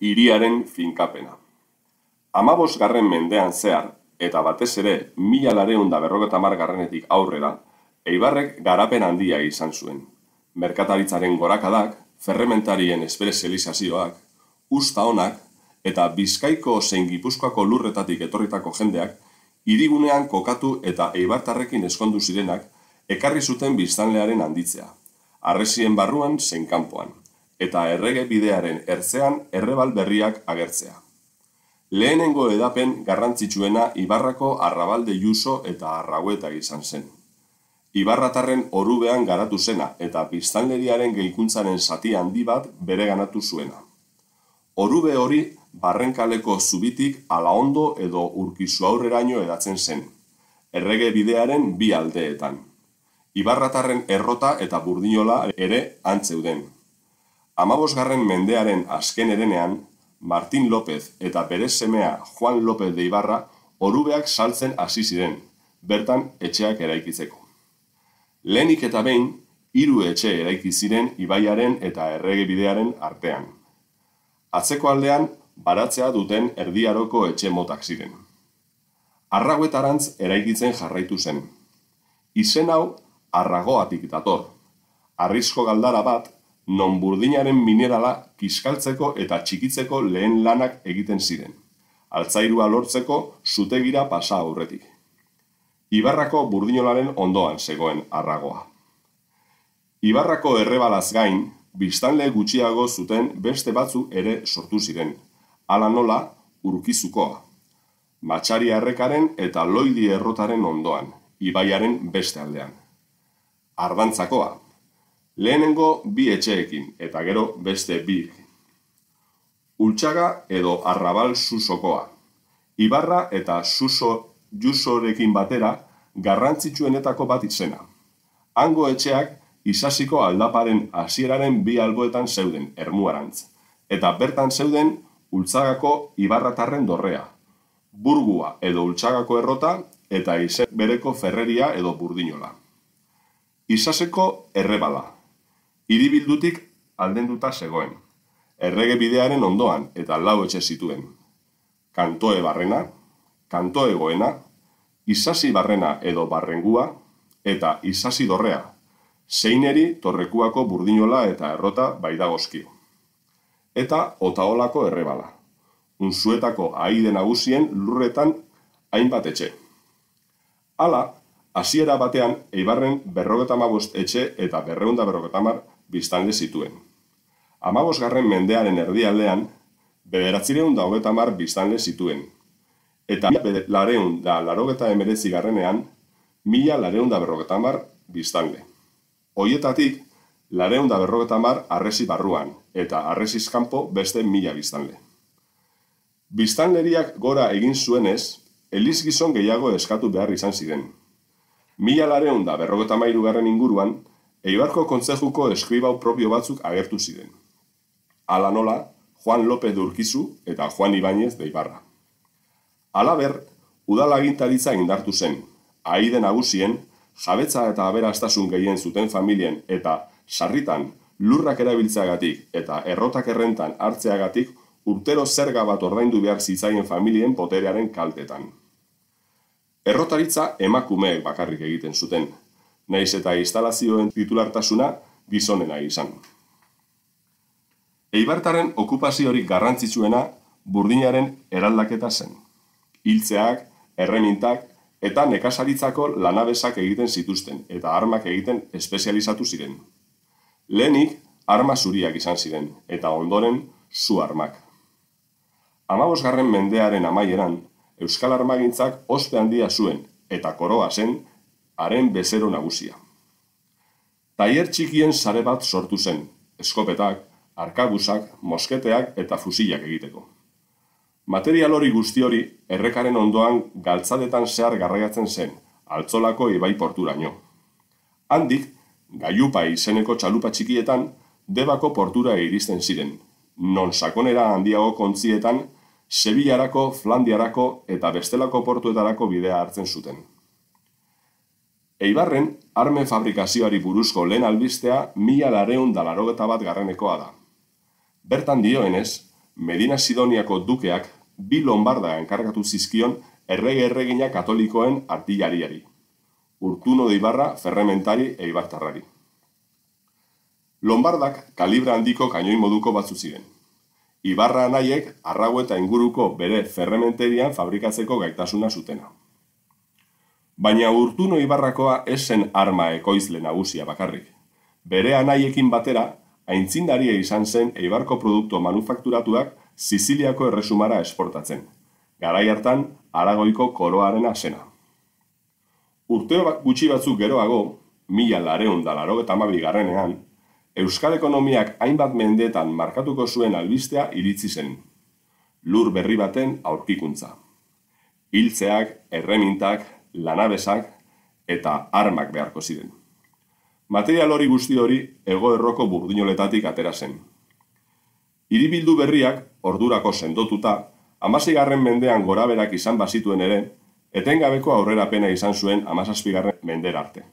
iriaren finkapena. Amabos garren mendean zehar, eta batez ere, mila lareun da berrogeta margarrenetik aurrera, eibarrek garapen handia izan zuen. Merkataritzaren gorakadak, ferrementarien espresializazioak, usta honak, eta bizkaiko zein gipuzkoako lurretatik etorritako jendeak, irigunean kokatu eta eibartarrekin eskondu zirenak, ekarri zuten biztanlearen handitzea. Arrezien barruan, zein kanpoan eta errege bidearen erzean errebal berriak agertzea. Lehenengo edapen garrantzitsuena Ibarrako arrabalde juso eta arrauetak izan zen. Ibarratarren orubean garatu zena eta pistanleriaren geikuntzaren zati handi bat bere ganatu zuena. Orube hori barrenkaleko zubitik ala ondo edo urkizu aurreraino edatzen zen. Errege bidearen bi aldeetan. Ibarratarren errota eta burdinola ere antzeuden. Amabosgarren mendearen azken erenean, Martin López eta bere semea Juan López de Ibarra orubeak saltzen hasi ziren, bertan etxeak eraikitzeko. Lenik eta behin, hiru etxe eraiki ziren ibaiaren eta erregebidearen artean. Atzeko aldean, baratzea duten erdiaroko etxe motak ziren. Arraguetarantz eraikitzen jarraitu zen. Izen hau, arragoatik dator. Arrizko galdara bat, non burdinaren minerala kiskaltzeko eta txikitzeko lehen lanak egiten ziren. Altzairua lortzeko zutegira pasa aurretik. Ibarrako burdinolaren ondoan zegoen arragoa. Ibarrako errebalaz gain, biztanle gutxiago zuten beste batzu ere sortu ziren. Ala nola, urkizukoa. Matxari arrekaren eta loidi errotaren ondoan, ibaiaren beste aldean. Ardantzakoa, Lehenengo bi etxeekin, eta gero beste bi. Ultsaga edo arrabal susokoa. Ibarra eta suso jusorekin batera garrantzitsuenetako bat izena. Hango etxeak izasiko aldaparen hasieraren bi alboetan zeuden, ermuarantz. Eta bertan zeuden, ultsagako ibarratarren dorrea. Burgua edo ultsagako errota, eta izen bereko ferreria edo burdinola. Izaseko errebala. Iribildutik aldenduta zegoen. Errege bidearen ondoan eta lau etxe zituen. Kantoe barrena, kantoe goena, izasi barrena edo barrengua, eta izasi dorrea, zeineri torrekuako burdinola eta errota baidagozki. Eta otaolako errebala, unzuetako aide nagusien lurretan hainbat etxe. Hala, hasiera batean eibarren berrogetamabost etxe eta berreunda berrogetamar biztanle zituen. Amabosgarren mendearen erdialdean, bederatzireun da hogeta biztanle zituen. Eta mila lareun da larogeta emerezi garrenean, mila lareun da berrogeta biztanle. Hoietatik, lareun da berrogeta arresi barruan, eta kanpo beste mila biztanle. Biztanleriak gora egin zuenez, eliz gizon gehiago eskatu behar izan ziren. Mila lareun da berrogeta mairu inguruan, Eibarko kontzejuko eskribau propio batzuk agertu ziren. Ala nola, Juan López de Urkizu eta Juan Ibáñez de Ibarra. Alaber, udalagintaritza indartu zen, Aiden nagusien, jabetza eta aberastasun gehien zuten familien eta sarritan lurrak erabiltzeagatik eta errotak errentan hartzeagatik urtero zerga bat ordaindu behar zitzaien familien poterearen kaltetan. Errotaritza emakumeek bakarrik egiten zuten, naiz eta instalazioen titulartasuna gizonena izan. Eibartaren okupaziorik garrantzitsuena burdinaren eraldaketa zen. Hiltzeak, erremintak eta nekasaritzako lanabesak egiten zituzten eta armak egiten espezializatu ziren. Lehenik arma zuriak izan ziren eta ondoren zu armak. Amabosgarren mendearen amaieran, Euskal Armagintzak ospe handia zuen eta koroa zen haren bezero nagusia. Taier txikien sare bat sortu zen, eskopetak, arkabusak, mosketeak eta fusilak egiteko. Material hori guzti hori errekaren ondoan galtzadetan zehar garraiatzen zen, altzolako ibai porturaino. Handik, gaiupa izeneko txalupa txikietan, debako portura iristen ziren, non sakonera handiago kontzietan, Sebilarako, Flandiarako eta bestelako portuetarako bidea hartzen zuten. Eibarren, armen fabrikazioari buruzko lehen albistea mila lareun dalarogeta bat garrenekoa da. Bertan dioenez, Medina Sidoniako dukeak bi lombarda enkargatu zizkion errege-erregina katolikoen artillariari. Urtuno de Ibarra ferrementari eibartarrari. Lombardak kalibra handiko kainoi moduko batzu ziren. Ibarra nahiek arrago eta inguruko bere ferrementerian fabrikatzeko gaitasuna zutena baina urtuno ibarrakoa esen arma ekoizle nagusia bakarrik. Bere anaiekin batera, aintzindaria izan zen eibarko produktu manufakturatuak Siziliako erresumara esportatzen. Garai hartan, aragoiko koroaren asena. Urteo ba-, gutxi batzuk geroago, mila lareun da laro eta Euskal Ekonomiak hainbat mendetan markatuko zuen albistea iritzi zen. Lur berri baten aurkikuntza. Hiltzeak, erremintak, lanabesak eta armak beharko ziren. Material hori guzti hori ego erroko burdinoletatik atera zen. Iribildu berriak, ordurako sendotuta, amazigarren mendean goraberak izan bazituen ere, etengabeko aurrera pena izan zuen amazazpigarren mender arte.